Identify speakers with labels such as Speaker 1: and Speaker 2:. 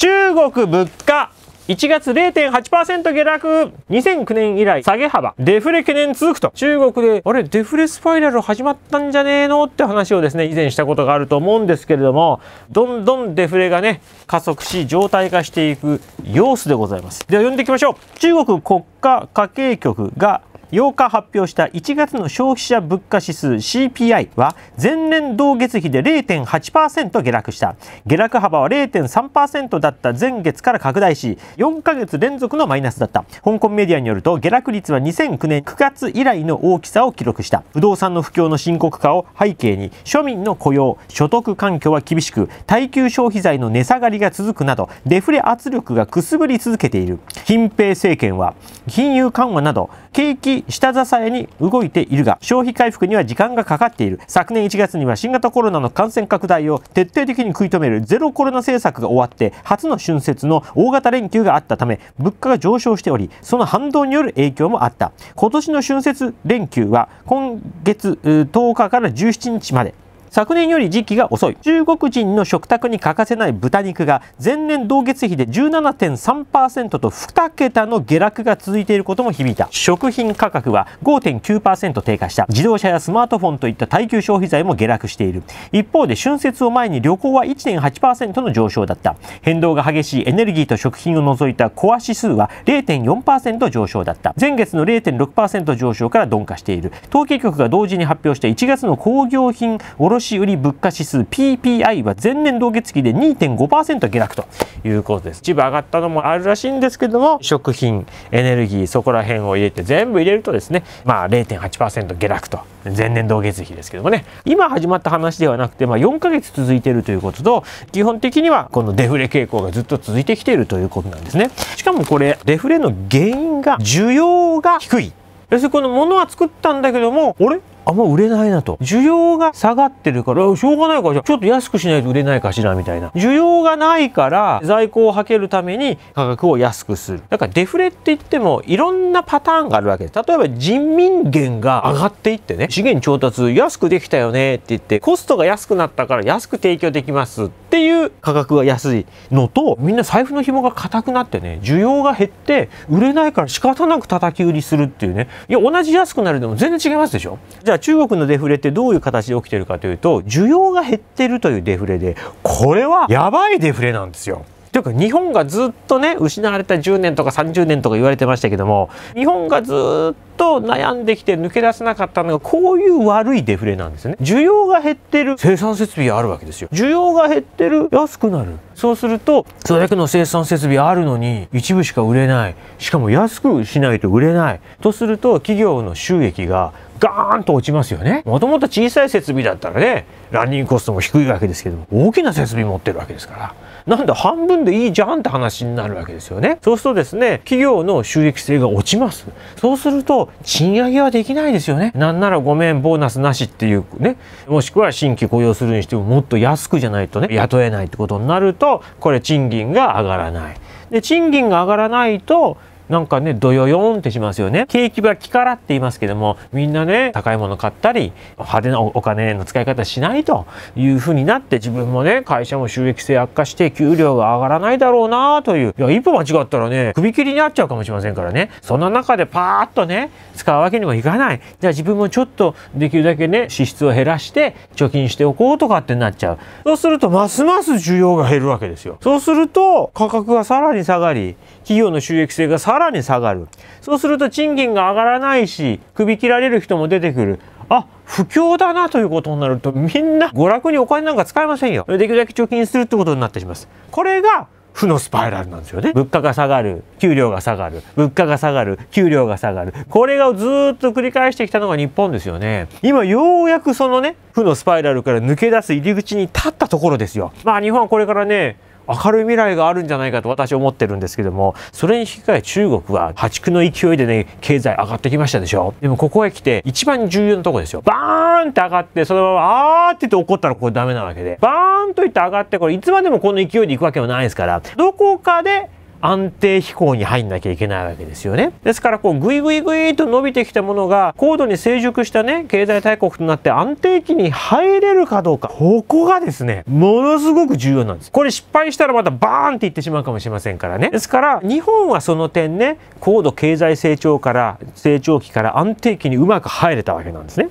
Speaker 1: 中国物価1月0.8%下落2009年以来下げ幅デフレ懸念続くと中国であれデフレスパイラル始まったんじゃねえのって話をですね以前したことがあると思うんですけれどもどんどんデフレがね加速し常態化していく様子でございますでは読んでいきましょう中国国家家計局が8日発表した1月の消費者物価指数 CPI は前年同月比で0.8%下落した下落幅は0.3%だった前月から拡大し4ヶ月連続のマイナスだった香港メディアによると下落率は2009年9月以来の大きさを記録した不動産の不況の深刻化を背景に庶民の雇用所得環境は厳しく耐久消費財の値下がりが続くなどデフレ圧力がくすぶり続けている近平政権は金融緩和など景気下支えに動いているが消費回復には時間がかかっている昨年1月には新型コロナの感染拡大を徹底的に食い止めるゼロコロナ政策が終わって初の春節の大型連休があったため物価が上昇しておりその反動による影響もあった今年の春節連休は今月10日から17日まで昨年より時期が遅い中国人の食卓に欠かせない豚肉が前年同月比で17.3%と2桁の下落が続いていることも響いた食品価格は5.9%低下した自動車やスマートフォンといった耐久消費財も下落している一方で春節を前に旅行は1.8%の上昇だった変動が激しいエネルギーと食品を除いたコア指数は0.4%上昇だった前月の0.6%上昇から鈍化している統計局が同時に発表した1月の工業品卸卸売物価指数 PPI は前年同月期で2.5%下落ということです一部上がったのもあるらしいんですけども食品エネルギーそこら辺を入れて全部入れるとですねまあ0.8%下落と前年同月比ですけどもね今始まった話ではなくて、まあ、4ヶ月続いているということと基本的にはこのデフレ傾向がずっと続いてきているということなんですねしかもこれデフレの原因が需要が低い要するにこの物は作ったんだけどもあれあんま売れないなと。需要が下がってるから、しょうがないから、じゃちょっと安くしないと売れないかしら、みたいな。需要がないから、在庫を履けるために価格を安くする。だからデフレって言っても、いろんなパターンがあるわけです。例えば人民元が上がっていってね、資源調達安くできたよねって言って、コストが安くなったから安く提供できますってっていう価格が安いのとみんな財布の紐が硬くなってね需要が減って売れないから仕方なく叩き売りするっていうねいや同じ安くなるでも全然違いますでしょじゃあ中国のデフレってどういう形で起きてるかというと需要が減ってるというデフレでこれはやばいデフレなんですよ。というか日本がずっとね失われた10年とか30年とか言われてましたけども日本がずっとと悩んできて抜け出せなかったのがこういう悪いデフレなんですね需要が減ってる生産設備があるわけですよ需要が減ってる安くなるそうするとそれだけの生産設備あるのに一部しか売れないしかも安くしないと売れないとすると企業の収益がガーンと落ちますよねもともと小さい設備だったらねランニングコストも低いわけですけども大きな設備持ってるわけですからなんだ半分でいいじゃんって話になるわけですよねそうするとですね企業の収益性が落ちますそうすると賃上げはできないですよねなんならごめんボーナスなしっていうねもしくは新規雇用するにしてももっと安くじゃないとね雇えないってことになるとこれ賃金が上がらないで賃金が上がらないとなんかね、どよよんってしますよね。景気は気からって言いますけども、みんなね、高いもの買ったり、派手なお金の使い方しないというふうになって、自分もね、会社も収益性悪化して、給料が上がらないだろうなという、いや、一歩間違ったらね、首切りになっちゃうかもしれませんからね。そんな中でパーッとね、使うわけにもいかない。じゃあ自分もちょっと、できるだけね、支出を減らして、貯金しておこうとかってなっちゃう。そうすると、ますます需要が減るわけですよ。そうすると、価格がさらに下がり、企業の収益性がさらに下がるそうすると賃金が上がらないし首切られる人も出てくるあ不況だなということになるとみんな娯楽にお金なんか使えませんよできるだけ貯金するってことになってしますこれが負のスパイラルなんですよね物価が下がる給料が下がる物価が下がる給料が下がるこれがずっと繰り返してきたのが日本ですよね今ようやくそのね負のスパイラルから抜け出す入り口に立ったところですよまあ日本はこれからね明るい未来があるんじゃないかと私は思ってるんですけどもそれに引き換え中国は破竹の勢いでね経済上がってきましたでしょでもここへ来て一番重要なとこですよバーンって上がってそのままあーって言って怒ったらこれダメなわけでバーンといって上がってこれいつまでもこの勢いでいくわけもないですからどこかで安定飛行に入んなきゃいけないわけですよね。ですからこうグイグイグイと伸びてきたものが高度に成熟したね経済大国となって安定期に入れるかどうかここがですねものすごく重要なんです。これ失敗したらまたバーンっていってしまうかもしれませんからね。ですから日本はその点ね高度経済成長から成長期から安定期にうまく入れたわけなんですね。